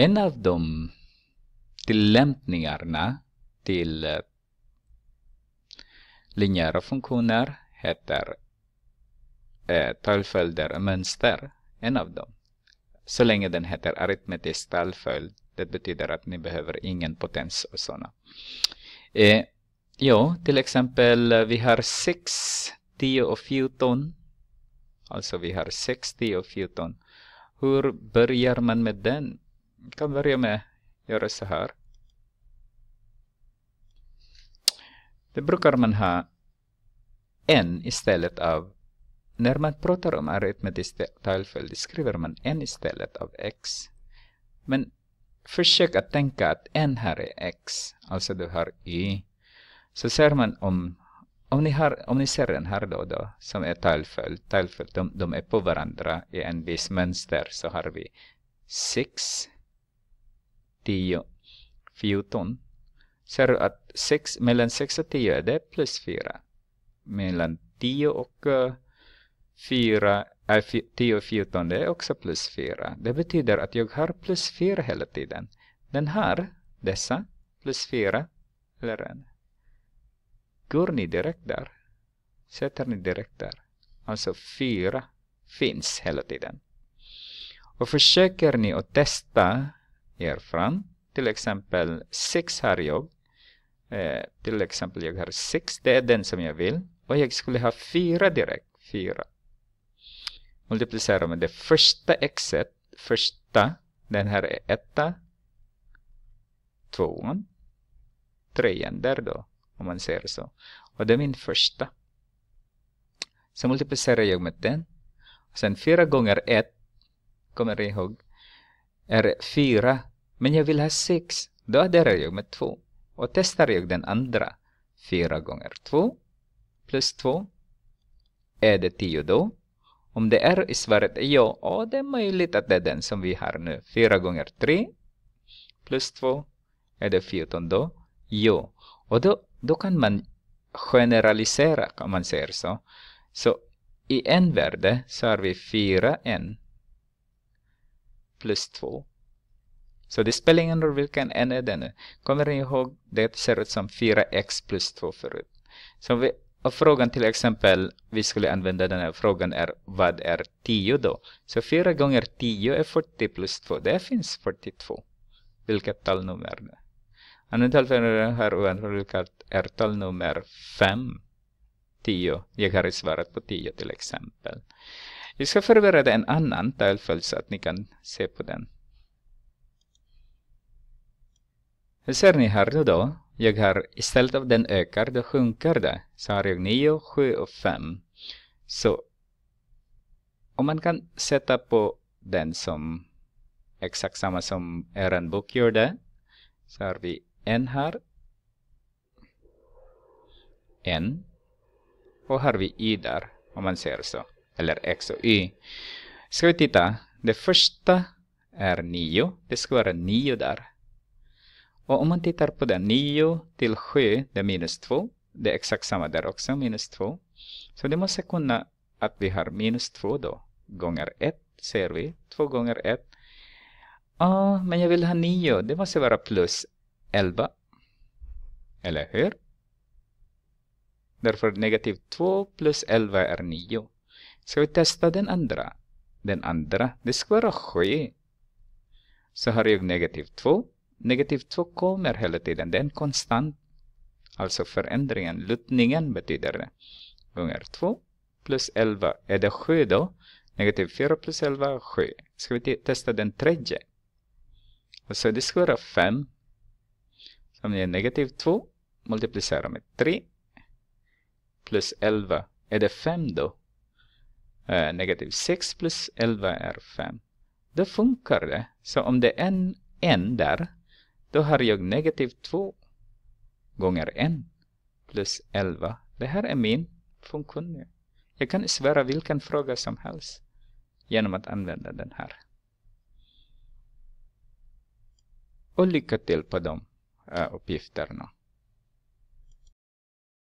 En av de tillämpningarna till eh, linjära funktioner heter eh, talföljder och mönster. En av dem. Så länge den heter aritmetisk talföljd. Det betyder att ni behöver ingen potens och sådana. Eh, ja, till exempel eh, vi har 6, 10 och 14. Alltså vi har 6, 10 och 14. Hur börjar man med den? Vi kan börja med att göra så här. Det brukar man ha en istället av när man pratar om aritmetiskt talföljd skriver man n istället av x. Men försök att tänka att n här är x, alltså du har y. Så ser man om, om ni, har, om ni ser den här då, då som är talföljd, talföljd de, de är på varandra i en viss mönster så har vi 6 10. 14. Ser du att 6, mellan 6 och 10 är det plus 4. Mellan 10 och 4, äh, 10 och 14 det är också plus 4. Det betyder att jag har plus 4 hela tiden. Den här, dessa, plus 4, eller en. Går ni direkt där? Sätter ni direkt där? Alltså 4 finns hela tiden. Och försöker ni att testa härifrån. Till exempel 6 har jag. Eh, till exempel jag har 6, det är den som jag vill. Och jag skulle ha 4 direkt. 4. Multiplicera med det första xet, första, den här är etta, tvåan, trean där då, om man säger så. Och det är min första. Så multiplicerar jag med den. Sen 4 gånger 1, kommer ni ihåg, är 4. Men jag vill ha sex. Då adderar jag med två. Och testar jag den andra. Fyra gånger två plus två. Är det tio då? Om det är svaret ja, och det är möjligt att det är den som vi har nu. Fyra gånger tre plus två. Är det fjorton då? Jo. Och då, då kan man generalisera om man säger så. Så i en värde så har vi 4n plus 2 så det spelar ingen roll vilken n är den Kommer ni ihåg, det ser ut som 4x plus 2 förut. Så vi, och frågan till exempel, vi skulle använda den här frågan är vad är 10 då? Så 4 gånger 10 är 40 plus 2, det finns 42. Vilket talnummer är det? Antal för här ovanför vilket är talnummer 5. 10. Jag har svarat på 10 till exempel. Vi ska förbereda en annan talföljd så att ni kan se på den. ser ni här då? Jag har istället av den ökar, då sjunker det. Så har jag 9, 7 och 5. Så om man kan sätta på den som exakt samma som er bok gjorde. Så har vi en här. En. Och har vi i där, om man ser så. Eller x och y. Ska vi titta. Det första är 9. Det ska vara 9 där. Och om man tittar på den, 9 till 7, det är minus 2. Det är exakt samma där också, minus 2. Så det måste kunna att vi har minus 2 då, gånger 1 ser vi, 2 gånger 1. Ja, oh, men jag vill ha 9, det måste vara plus 11. Eller hur? Därför negativ 2 plus 11 är 9. Ska vi testa den andra? Den andra, det ska vara 7. Så har jag negativ 2 Negativ 2 kommer hela tiden, det är en konstant. Alltså förändringen, lutningen betyder det. Gånger 2 plus 11 är det 7 då. Negativ 4 plus 11 är 7. Ska vi testa den tredje? Och så det ska vara 5. Som är negativ 2 multiplicera med 3 plus 11 är det 5 då. Eh, negativ 6 plus 11 är 5. Då funkar det. Så om det är en, en där då har jag negativ 2 gånger 1 plus 11. Det här är min funktion nu. Jag kan svära vilken fråga som helst genom att använda den här. Och lycka till på de uh, uppgifterna.